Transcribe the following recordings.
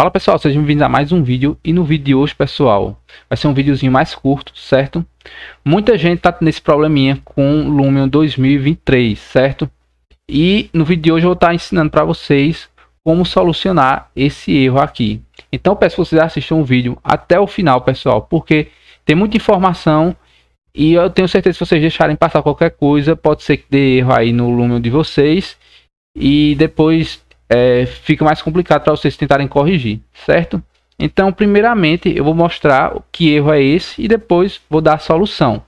Fala pessoal, sejam bem-vindos a mais um vídeo e no vídeo de hoje pessoal, vai ser um videozinho mais curto, certo? Muita gente tá nesse probleminha com Lumion 2023, certo? E no vídeo de hoje eu vou estar tá ensinando para vocês como solucionar esse erro aqui. Então peço que vocês assistam o vídeo até o final pessoal, porque tem muita informação e eu tenho certeza que vocês deixarem passar qualquer coisa, pode ser que dê erro aí no Lumion de vocês e depois é, fica mais complicado para vocês tentarem corrigir, certo? Então, primeiramente, eu vou mostrar que erro é esse e depois vou dar a solução.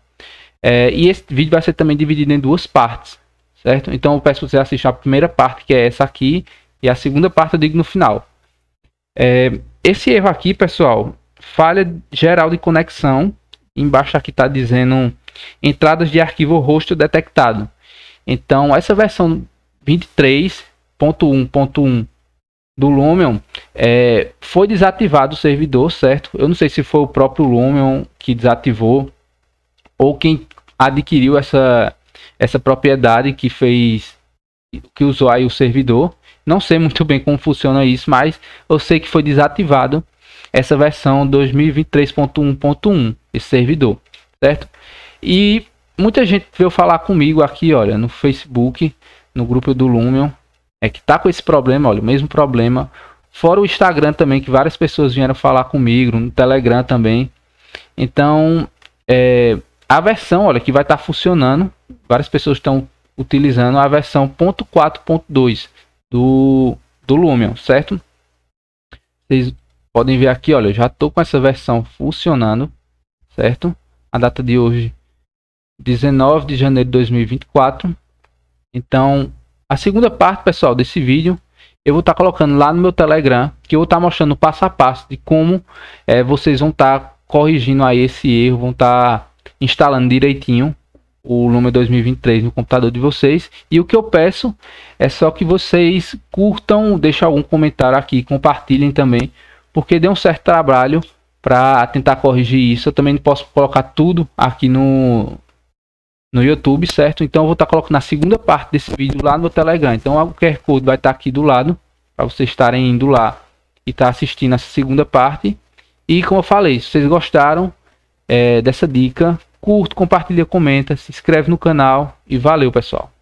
É, e esse vídeo vai ser também dividido em duas partes, certo? Então, eu peço que vocês assistam a primeira parte, que é essa aqui, e a segunda parte eu digo no final. É, esse erro aqui, pessoal, falha geral de conexão. Embaixo aqui está dizendo entradas de arquivo rosto detectado. Então, essa versão 23 1.1.1 do Lumion, é, foi desativado o servidor, certo? Eu não sei se foi o próprio Lumion que desativou ou quem adquiriu essa, essa propriedade que fez que usou aí o servidor. Não sei muito bem como funciona isso, mas eu sei que foi desativado essa versão 2023.1.1 esse servidor, certo? E muita gente veio falar comigo aqui, olha, no Facebook, no grupo do Lumion, é que tá com esse problema, olha, o mesmo problema. Fora o Instagram também, que várias pessoas vieram falar comigo, no Telegram também. Então, é, a versão, olha, que vai estar tá funcionando, várias pessoas estão utilizando a versão .4.2 do, do Lumion, certo? Vocês podem ver aqui, olha, eu já estou com essa versão funcionando, certo? A data de hoje, 19 de janeiro de 2024. Então, a segunda parte, pessoal, desse vídeo, eu vou estar tá colocando lá no meu Telegram, que eu vou estar tá mostrando passo a passo de como é, vocês vão estar tá corrigindo aí esse erro, vão estar tá instalando direitinho o número 2023 no computador de vocês. E o que eu peço é só que vocês curtam, deixem algum comentário aqui, compartilhem também, porque deu um certo trabalho para tentar corrigir isso. Eu também não posso colocar tudo aqui no, no YouTube, certo? Então eu vou estar tá colocando na segunda parte desse vídeo lá no Telegram. Então o QR Code vai estar tá aqui do lado, para vocês estarem indo lá e estar tá assistindo essa segunda parte. E como eu falei, se vocês gostaram é, dessa dica, curte, compartilha, comenta, se inscreve no canal e valeu, pessoal!